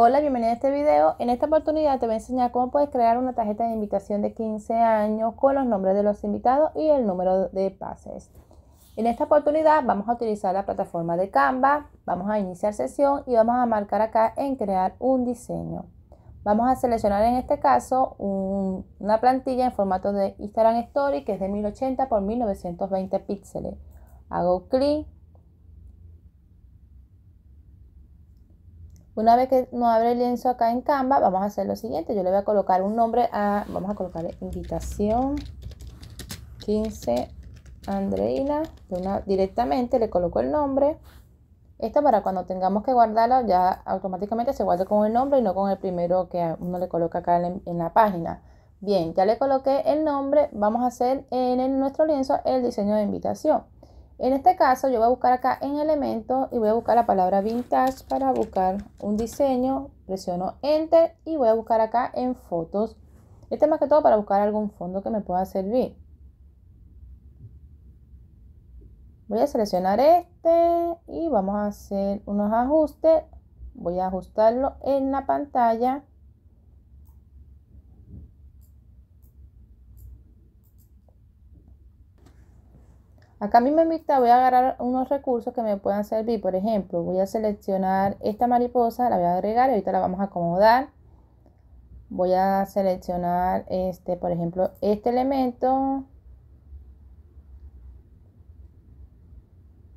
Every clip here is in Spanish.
Hola, bienvenido a este video. En esta oportunidad te voy a enseñar cómo puedes crear una tarjeta de invitación de 15 años con los nombres de los invitados y el número de pases. En esta oportunidad vamos a utilizar la plataforma de Canva, vamos a iniciar sesión y vamos a marcar acá en crear un diseño. Vamos a seleccionar en este caso una plantilla en formato de Instagram Story que es de 1080 por 1920 píxeles. Hago clic Una vez que nos abre el lienzo acá en Canva, vamos a hacer lo siguiente. Yo le voy a colocar un nombre a, vamos a colocarle invitación 15 Andreina. directamente le coloco el nombre. esto para cuando tengamos que guardarlo ya automáticamente se guarda con el nombre y no con el primero que uno le coloca acá en, la página. Bien, ya le coloqué el nombre. Vamos a hacer en nuestro lienzo el diseño de invitación. En este caso yo voy a buscar acá en elementos y voy a buscar la palabra vintage para buscar un diseño. Presiono enter y voy a buscar acá en fotos. Este más que todo para buscar algún fondo que me pueda servir. Voy a seleccionar este y vamos a hacer unos ajustes. Voy a ajustarlo en la pantalla. Acá mismo en vista voy a agarrar unos recursos que me puedan servir. Por ejemplo, voy a seleccionar esta mariposa, la voy a agregar y ahorita la vamos a acomodar. Voy a seleccionar este, por ejemplo, este elemento.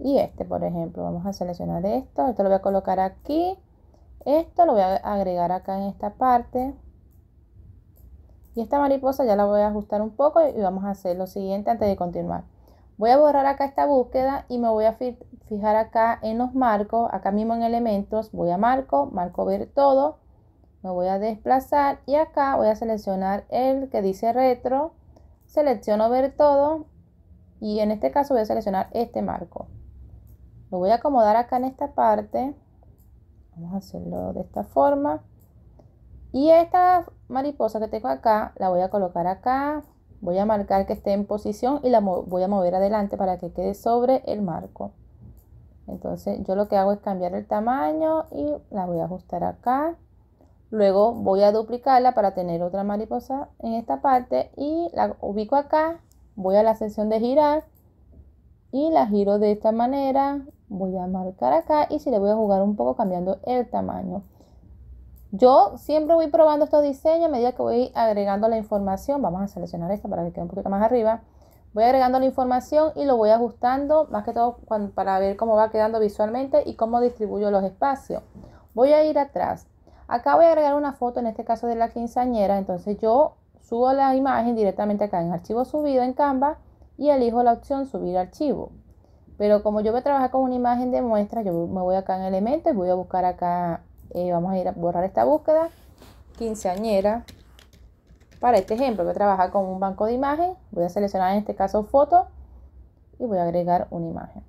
Y este, por ejemplo, vamos a seleccionar esto. Esto lo voy a colocar aquí. Esto lo voy a agregar acá en esta parte. Y esta mariposa ya la voy a ajustar un poco y vamos a hacer lo siguiente antes de continuar. Voy a borrar acá esta búsqueda y me voy a fijar acá en los marcos, acá mismo en elementos, voy a marco, marco ver todo, me voy a desplazar y acá voy a seleccionar el que dice retro, selecciono ver todo y en este caso voy a seleccionar este marco. Lo voy a acomodar acá en esta parte, vamos a hacerlo de esta forma y esta mariposa que tengo acá la voy a colocar acá Voy a marcar que esté en posición y la voy a mover adelante para que quede sobre el marco. Entonces yo lo que hago es cambiar el tamaño y la voy a ajustar acá. Luego voy a duplicarla para tener otra mariposa en esta parte y la ubico acá. Voy a la sección de girar y la giro de esta manera. Voy a marcar acá y si le voy a jugar un poco cambiando el tamaño. Yo siempre voy probando estos diseños a medida que voy agregando la información. Vamos a seleccionar esta para que quede un poquito más arriba. Voy agregando la información y lo voy ajustando, más que todo para ver cómo va quedando visualmente y cómo distribuyo los espacios. Voy a ir atrás. Acá voy a agregar una foto, en este caso de la quinceañera. Entonces yo subo la imagen directamente acá en archivo subido en Canva y elijo la opción subir archivo. Pero como yo voy a trabajar con una imagen de muestra, yo me voy acá en elementos, voy a buscar acá eh, vamos a ir a borrar esta búsqueda, quinceañera, para este ejemplo voy a trabajar con un banco de imagen, voy a seleccionar en este caso foto y voy a agregar una imagen.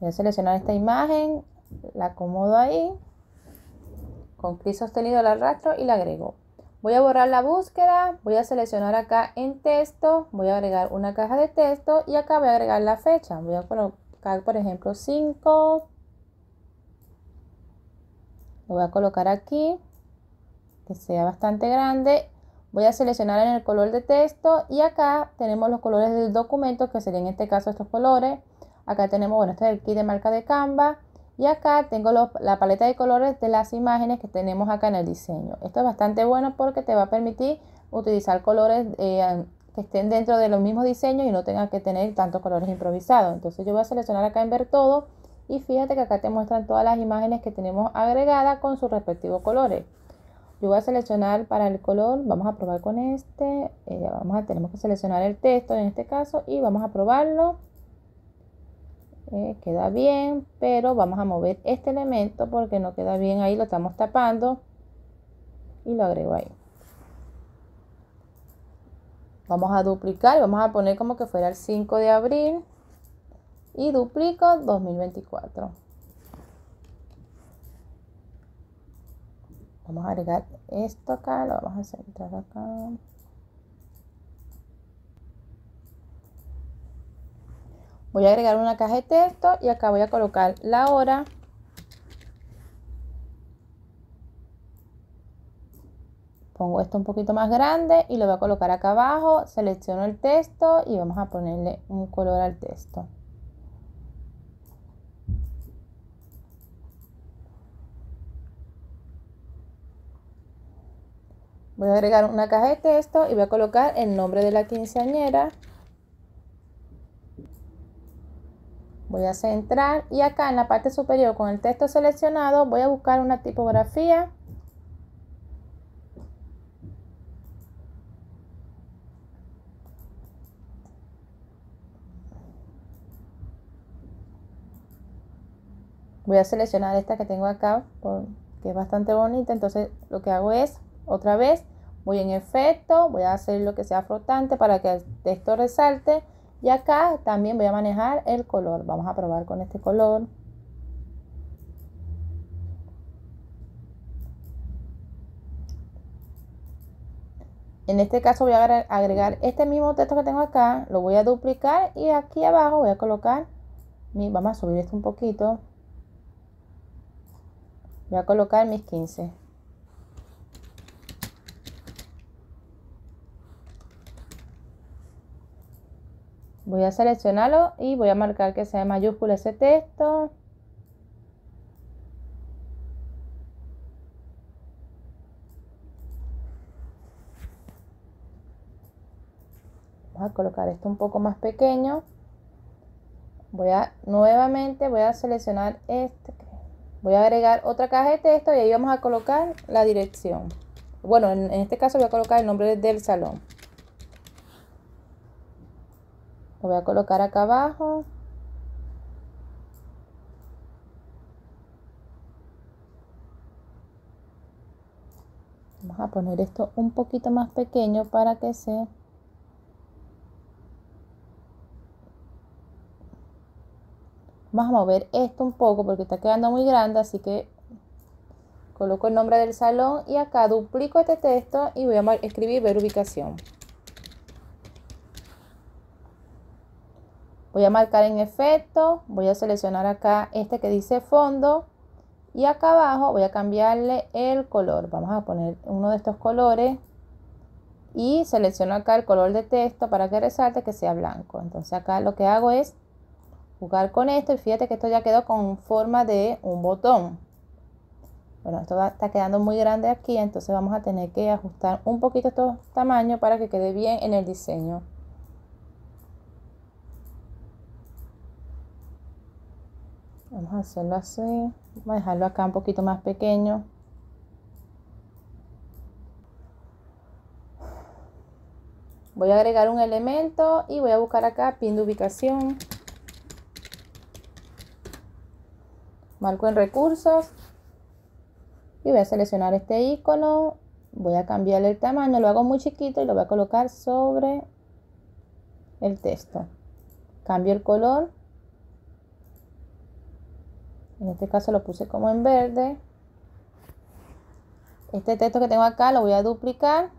Voy a seleccionar esta imagen, la acomodo ahí, con clic sostenido la arrastro y la agrego. Voy a borrar la búsqueda, voy a seleccionar acá en texto, voy a agregar una caja de texto y acá voy a agregar la fecha. Voy a colocar, por ejemplo, 5. Lo voy a colocar aquí, que sea bastante grande. Voy a seleccionar en el color de texto y acá tenemos los colores del documento, que serían en este caso estos colores. Acá tenemos, bueno, este es el kit de marca de Canva. Y acá tengo la paleta de colores de las imágenes que tenemos acá en el diseño. Esto es bastante bueno porque te va a permitir utilizar colores eh, que estén dentro de los mismos diseños y no tengas que tener tantos colores improvisados. Entonces yo voy a seleccionar acá en ver todo y fíjate que acá te muestran todas las imágenes que tenemos agregadas con sus respectivos colores. Yo voy a seleccionar para el color, vamos a probar con este, eh, vamos a, tenemos que seleccionar el texto en este caso y vamos a probarlo. Eh, queda bien, pero vamos a mover este elemento porque no queda bien ahí, lo estamos tapando y lo agrego ahí. Vamos a duplicar, vamos a poner como que fuera el 5 de abril y duplico 2024. Vamos a agregar esto acá, lo vamos a centrar acá. Voy a agregar una caja de texto y acá voy a colocar la hora. Pongo esto un poquito más grande y lo voy a colocar acá abajo. Selecciono el texto y vamos a ponerle un color al texto. Voy a agregar una caja de texto y voy a colocar el nombre de la quinceañera. Voy a centrar y acá en la parte superior con el texto seleccionado voy a buscar una tipografía. Voy a seleccionar esta que tengo acá, que es bastante bonita. Entonces lo que hago es, otra vez, voy en efecto, voy a hacer lo que sea flotante para que el texto resalte y acá también voy a manejar el color. Vamos a probar con este color. En este caso voy a agregar este mismo texto que tengo acá, lo voy a duplicar y aquí abajo voy a colocar, vamos a subir esto un poquito, voy a colocar mis 15. Voy a seleccionarlo y voy a marcar que sea de mayúscula ese texto. Vamos a colocar esto un poco más pequeño. Voy a nuevamente voy a seleccionar este. Voy a agregar otra caja de texto y ahí vamos a colocar la dirección. Bueno, en este caso voy a colocar el nombre del salón voy a colocar acá abajo. Vamos a poner esto un poquito más pequeño para que se vamos a mover esto un poco porque está quedando muy grande así que coloco el nombre del salón y acá duplico este texto y voy a escribir ver ubicación Voy a marcar en efecto, voy a seleccionar acá este que dice fondo y acá abajo voy a cambiarle el color. Vamos a poner uno de estos colores y selecciono acá el color de texto para que resalte que sea blanco. Entonces acá lo que hago es jugar con esto y fíjate que esto ya quedó con forma de un botón. Bueno, esto está quedando muy grande aquí, entonces vamos a tener que ajustar un poquito estos tamaños para que quede bien en el diseño. vamos a hacerlo así voy a dejarlo acá un poquito más pequeño voy a agregar un elemento y voy a buscar acá pin de ubicación marco en recursos y voy a seleccionar este icono voy a cambiarle el tamaño lo hago muy chiquito y lo voy a colocar sobre el texto cambio el color en este caso lo puse como en verde. Este texto que tengo acá lo voy a duplicar.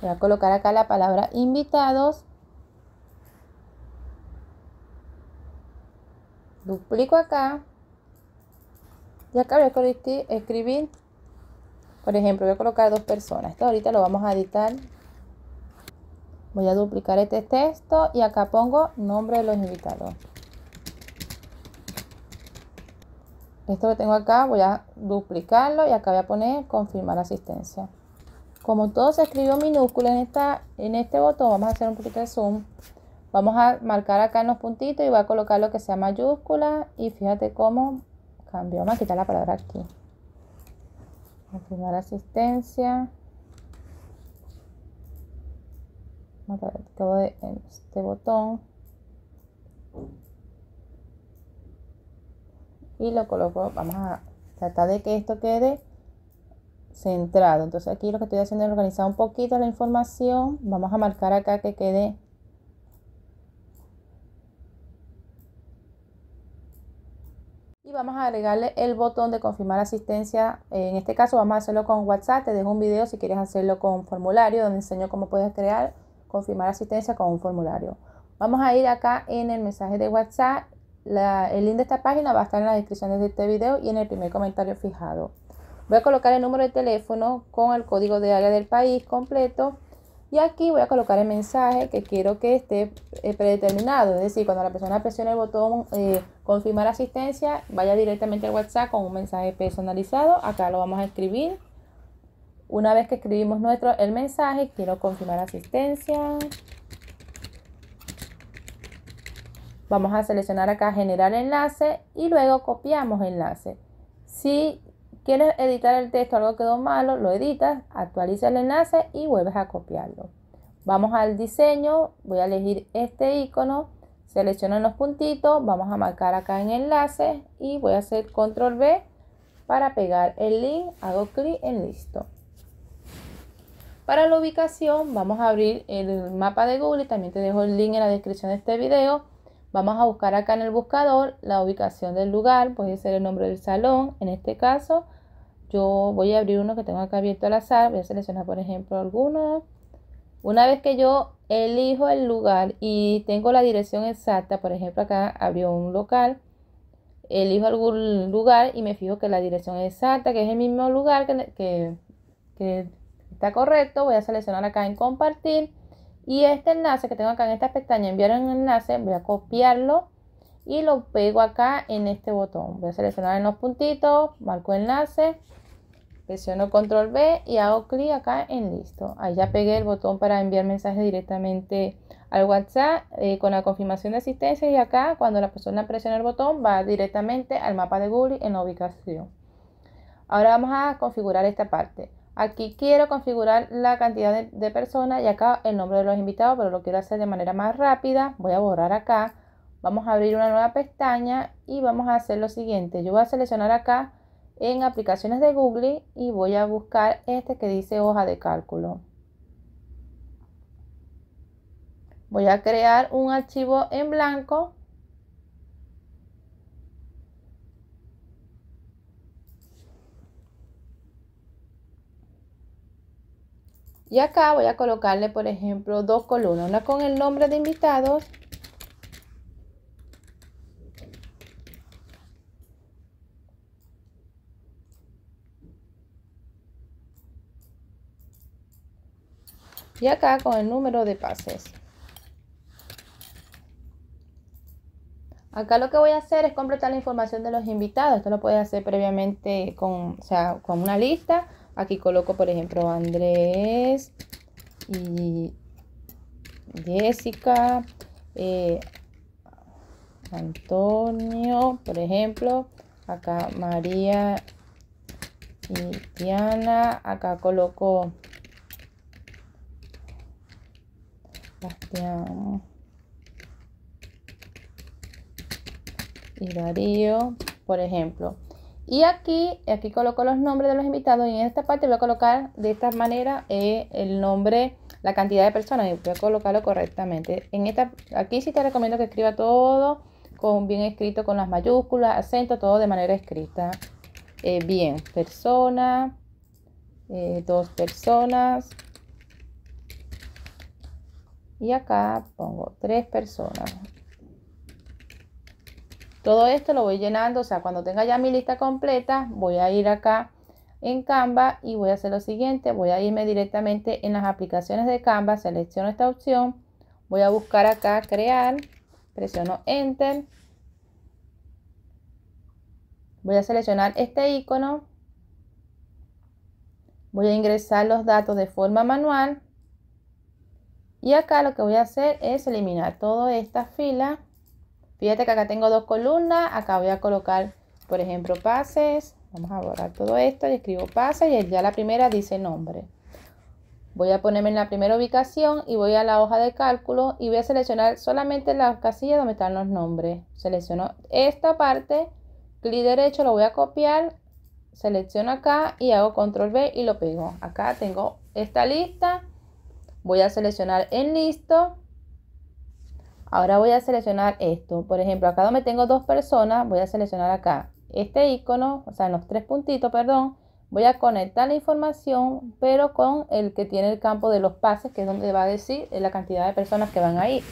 Voy a colocar acá la palabra invitados. Duplico acá. Y acá voy a escribir, por ejemplo, voy a colocar dos personas. Esto ahorita lo vamos a editar. Voy a duplicar este texto y acá pongo nombre de los invitados. esto que tengo acá voy a duplicarlo y acá voy a poner confirmar asistencia como todo se escribió minúscula en, esta, en este botón vamos a hacer un poquito de zoom vamos a marcar acá en los puntitos y voy a colocar lo que sea mayúscula y fíjate cómo cambió vamos a quitar la palabra aquí confirmar asistencia acabo de en este botón y lo coloco, vamos a tratar de que esto quede centrado. Entonces aquí lo que estoy haciendo es organizar un poquito la información. Vamos a marcar acá que quede y vamos a agregarle el botón de confirmar asistencia. En este caso vamos a hacerlo con WhatsApp. Te dejo un video si quieres hacerlo con formulario donde enseño cómo puedes crear confirmar asistencia con un formulario. Vamos a ir acá en el mensaje de WhatsApp el link de esta página va a estar en la descripción de este video y en el primer comentario fijado. Voy a colocar el número de teléfono con el código de área del país completo y aquí voy a colocar el mensaje que quiero que esté eh, predeterminado. Es decir, cuando la persona presione el botón eh, confirmar asistencia, vaya directamente al WhatsApp con un mensaje personalizado. Acá lo vamos a escribir. Una vez que escribimos nuestro el mensaje, quiero confirmar asistencia. Vamos a seleccionar acá generar enlace y luego copiamos enlace. Si quieres editar el texto, algo quedó malo, lo editas, actualiza el enlace y vuelves a copiarlo. Vamos al diseño, voy a elegir este icono, selecciono los puntitos, vamos a marcar acá en enlace y voy a hacer control B para pegar el link, hago clic en listo. Para la ubicación vamos a abrir el mapa de Google, también te dejo el link en la descripción de este video Vamos a buscar acá en el buscador la ubicación del lugar, puede ser el nombre del salón, en este caso yo voy a abrir uno que tengo acá abierto al azar, voy a seleccionar por ejemplo alguno. Una vez que yo elijo el lugar y tengo la dirección exacta, por ejemplo acá abrió un local, elijo algún lugar y me fijo que la dirección exacta, que es el mismo lugar que, que está correcto, voy a seleccionar acá en compartir y este enlace que tengo acá en esta pestaña, enviar un enlace, voy a copiarlo y lo pego acá en este botón. Voy a seleccionar en los puntitos, marco enlace, presiono control B y hago clic acá en listo. Ahí ya pegué el botón para enviar mensaje directamente al WhatsApp eh, con la confirmación de asistencia y acá cuando la persona presiona el botón va directamente al mapa de Google en la ubicación. Ahora vamos a configurar esta parte. Aquí quiero configurar la cantidad de, personas y acá el nombre de los invitados, pero lo quiero hacer de manera más rápida. Voy a borrar acá. Vamos a abrir una nueva pestaña y vamos a hacer lo siguiente. Yo voy a seleccionar acá en aplicaciones de Google y voy a buscar este que dice hoja de cálculo. Voy a crear un archivo en blanco Y acá voy a colocarle, por ejemplo, dos columnas, una con el nombre de invitados y acá con el número de pases. Acá lo que voy a hacer es completar la información de los invitados. Esto lo puede hacer previamente con una lista Aquí coloco, por ejemplo, Andrés y Jessica, eh, Antonio, por ejemplo. Acá María y Diana. Acá coloco Bastián y Darío, por ejemplo. Y aquí, aquí coloco los nombres de los invitados y en esta parte voy a colocar de esta manera eh, el nombre, la cantidad de personas y voy a colocarlo correctamente. En esta, aquí sí te recomiendo que escriba todo con bien escrito, con las mayúsculas, acento, todo de manera escrita. Eh, bien, persona, eh, dos personas. Y acá pongo tres personas. Todo esto lo voy llenando, o sea, cuando tenga ya mi lista completa, voy a ir acá en Canva y voy a hacer lo siguiente, voy a irme directamente en las aplicaciones de Canva, selecciono esta opción, voy a buscar acá crear, presiono enter, voy a seleccionar este icono, voy a ingresar los datos de forma manual y acá lo que voy a hacer es eliminar toda esta fila Fíjate que acá tengo dos columnas, acá voy a colocar, por ejemplo, pases. Vamos a borrar todo esto y escribo pases y ya la primera dice nombre. Voy a ponerme en la primera ubicación y voy a la hoja de cálculo y voy a seleccionar solamente las casillas donde están los nombres. Selecciono esta parte, clic derecho, lo voy a copiar, selecciono acá y hago control B y lo pego. Acá tengo esta lista, voy a seleccionar en listo Ahora voy a seleccionar esto. Por ejemplo, acá donde tengo dos personas, voy a seleccionar acá este icono, o sea, los tres puntitos, perdón. Voy a conectar la información, pero con el que tiene el campo de los pases, que es donde va a decir la cantidad de personas que van a ir.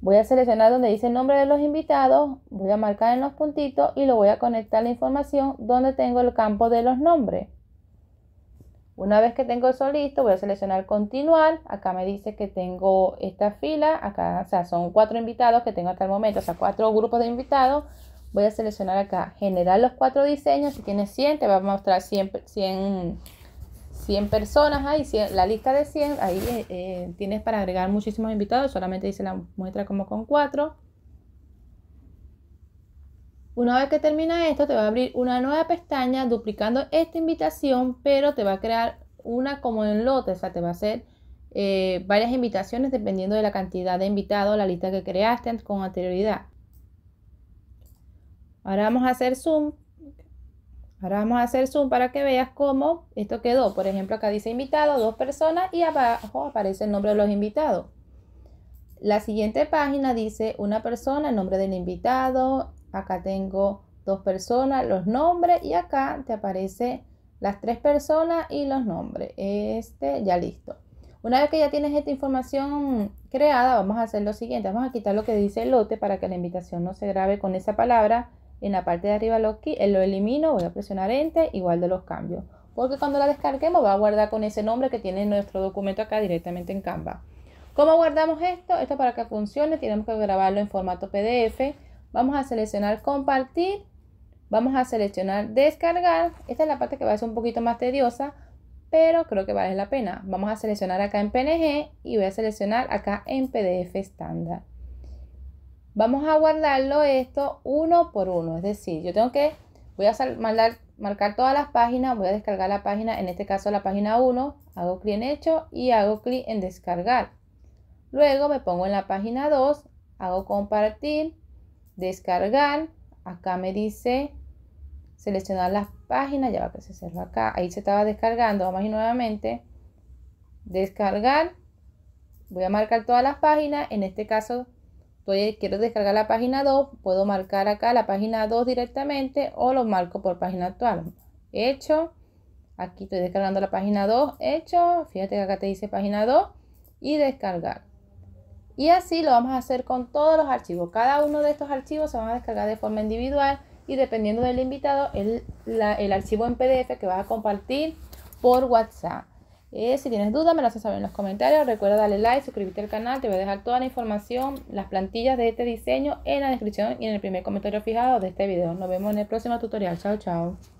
Voy a seleccionar donde dice el nombre de los invitados, voy a marcar en los puntitos y lo voy a conectar la información donde tengo el campo de los nombres. Una vez que tengo eso listo, voy a seleccionar continuar. Acá me dice que tengo esta fila. Acá, o sea, son cuatro invitados que tengo hasta el momento, o sea, cuatro grupos de invitados. Voy a seleccionar acá, generar los cuatro diseños. Si tienes 100, te va a mostrar 100, 100, personas ahí, la lista de 100. Ahí eh, eh, tienes para agregar muchísimos invitados, solamente dice la muestra como con cuatro. Una vez que termina esto, te va a abrir una nueva pestaña duplicando esta invitación, pero te va a crear una como en lote, o sea, te va a hacer eh, varias invitaciones dependiendo de la cantidad de invitados, la lista que creaste con anterioridad. Ahora vamos a hacer zoom. Ahora vamos a hacer zoom para que veas cómo esto quedó. Por ejemplo, acá dice invitado, dos personas y abajo aparece el nombre de los invitados. La siguiente página dice una persona, el nombre del invitado, Acá tengo dos personas, los nombres y acá te aparece las tres personas y los nombres. Este ya listo. Una vez que ya tienes esta información creada, vamos a hacer lo siguiente. Vamos a quitar lo que dice el lote para que la invitación no se grabe con esa palabra. En la parte de arriba lo, eh, lo elimino, voy a presionar Enter, igual de los cambios. Porque cuando la descarguemos va a guardar con ese nombre que tiene nuestro documento acá directamente en Canva. ¿Cómo guardamos esto? Esto para que funcione tenemos que grabarlo en formato PDF Vamos a seleccionar compartir. Vamos a seleccionar descargar. Esta es la parte que va a ser un poquito más tediosa, pero creo que vale la pena. Vamos a seleccionar acá en PNG y voy a seleccionar acá en PDF estándar. Vamos a guardarlo esto uno por uno. Es decir, yo tengo que, voy a marcar todas las páginas, voy a descargar la página, en este caso la página 1, hago clic en hecho y hago clic en descargar. Luego me pongo en la página 2, hago compartir, descargar. Acá me dice seleccionar las páginas. Ya va que se cerró acá. Ahí se estaba descargando. Vamos a ir nuevamente. Descargar. Voy a marcar todas las páginas. En este caso quiero descargar la página 2, puedo marcar acá la página 2 directamente o lo marco por página actual. Hecho, aquí estoy descargando la página 2, hecho, fíjate que acá te dice página 2 y descargar. Y así lo vamos a hacer con todos los archivos. Cada uno de estos archivos se van a descargar de forma individual y dependiendo del invitado, el, el archivo en PDF que vas a compartir por WhatsApp. Eh, si tienes dudas, me lo haces saber en los comentarios. Recuerda darle like, suscribirte al canal. Te voy a dejar toda la información, las plantillas de este diseño en la descripción y en el primer comentario fijado de este video. Nos vemos en el próximo tutorial. Chao, chao.